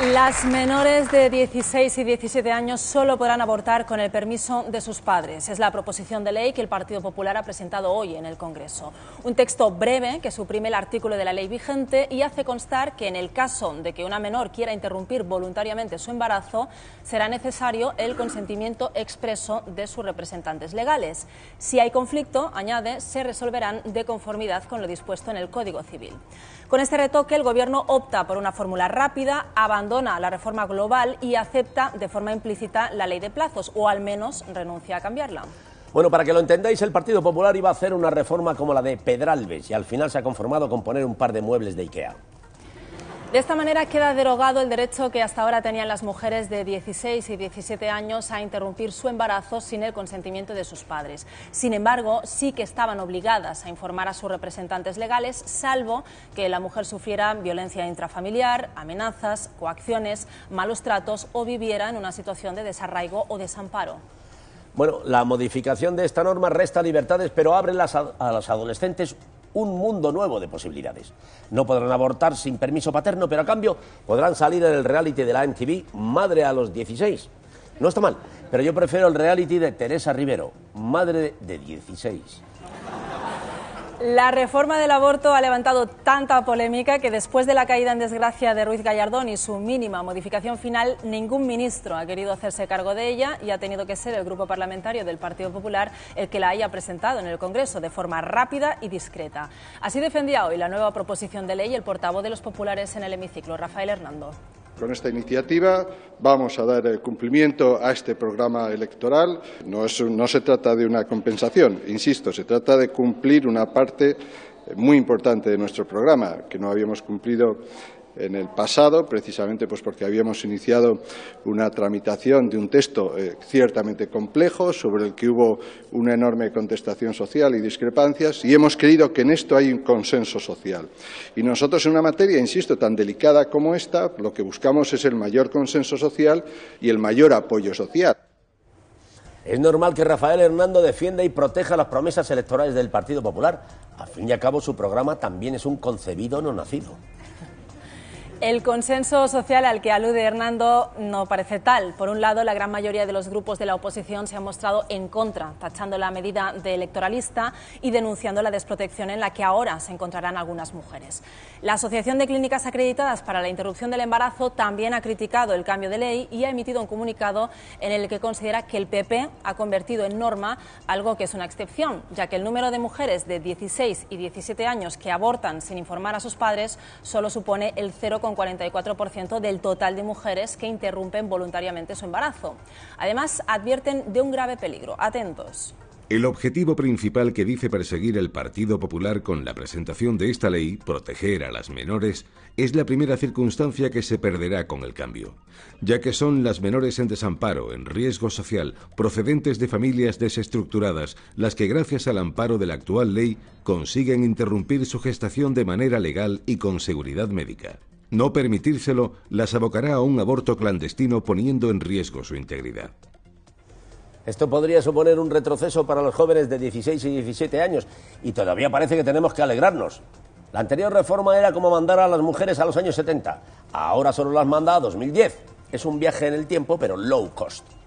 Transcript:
Las menores de 16 y 17 años solo podrán abortar con el permiso de sus padres. Es la proposición de ley que el Partido Popular ha presentado hoy en el Congreso. Un texto breve que suprime el artículo de la ley vigente y hace constar que en el caso de que una menor quiera interrumpir voluntariamente su embarazo, será necesario el consentimiento expreso de sus representantes legales. Si hay conflicto, añade, se resolverán de conformidad con lo dispuesto en el Código Civil. Con este retoque, el Gobierno opta por una fórmula rápida, abandona la reforma global y acepta de forma implícita la ley de plazos, o al menos renuncia a cambiarla. Bueno, para que lo entendáis, el Partido Popular iba a hacer una reforma como la de Pedralbes y al final se ha conformado con poner un par de muebles de Ikea. De esta manera queda derogado el derecho que hasta ahora tenían las mujeres de 16 y 17 años a interrumpir su embarazo sin el consentimiento de sus padres. Sin embargo, sí que estaban obligadas a informar a sus representantes legales, salvo que la mujer sufriera violencia intrafamiliar, amenazas, coacciones, malos tratos o viviera en una situación de desarraigo o desamparo. Bueno, la modificación de esta norma resta libertades, pero abre a, a las adolescentes un mundo nuevo de posibilidades. No podrán abortar sin permiso paterno, pero a cambio podrán salir en el reality de la MTV Madre a los 16. No está mal, pero yo prefiero el reality de Teresa Rivero, Madre de 16. La reforma del aborto ha levantado tanta polémica que después de la caída en desgracia de Ruiz Gallardón y su mínima modificación final, ningún ministro ha querido hacerse cargo de ella y ha tenido que ser el grupo parlamentario del Partido Popular el que la haya presentado en el Congreso de forma rápida y discreta. Así defendía hoy la nueva proposición de ley el portavoz de los populares en el hemiciclo, Rafael Hernando. Con esta iniciativa vamos a dar cumplimiento a este programa electoral. No, no se trata de una compensación, insisto, se trata de cumplir una parte muy importante de nuestro programa, que no habíamos cumplido en el pasado, precisamente pues porque habíamos iniciado una tramitación de un texto eh, ciertamente complejo, sobre el que hubo una enorme contestación social y discrepancias, y hemos creído que en esto hay un consenso social. Y nosotros, en una materia, insisto, tan delicada como esta, lo que buscamos es el mayor consenso social y el mayor apoyo social. Es normal que Rafael Hernando defienda y proteja las promesas electorales del Partido Popular. a fin y al cabo, su programa también es un concebido no nacido. El consenso social al que alude Hernando no parece tal. Por un lado, la gran mayoría de los grupos de la oposición se han mostrado en contra, tachando la medida de electoralista y denunciando la desprotección en la que ahora se encontrarán algunas mujeres. La Asociación de Clínicas Acreditadas para la Interrupción del Embarazo también ha criticado el cambio de ley y ha emitido un comunicado en el que considera que el PP ha convertido en norma algo que es una excepción, ya que el número de mujeres de 16 y 17 años que abortan sin informar a sus padres solo supone el 0,5 44% del total de mujeres que interrumpen voluntariamente su embarazo. Además, advierten de un grave peligro. Atentos. El objetivo principal que dice perseguir el Partido Popular con la presentación de esta ley, proteger a las menores, es la primera circunstancia que se perderá con el cambio, ya que son las menores en desamparo, en riesgo social, procedentes de familias desestructuradas, las que gracias al amparo de la actual ley consiguen interrumpir su gestación de manera legal y con seguridad médica. No permitírselo las abocará a un aborto clandestino poniendo en riesgo su integridad. Esto podría suponer un retroceso para los jóvenes de 16 y 17 años y todavía parece que tenemos que alegrarnos. La anterior reforma era como mandar a las mujeres a los años 70. Ahora solo las manda a 2010. Es un viaje en el tiempo, pero low cost.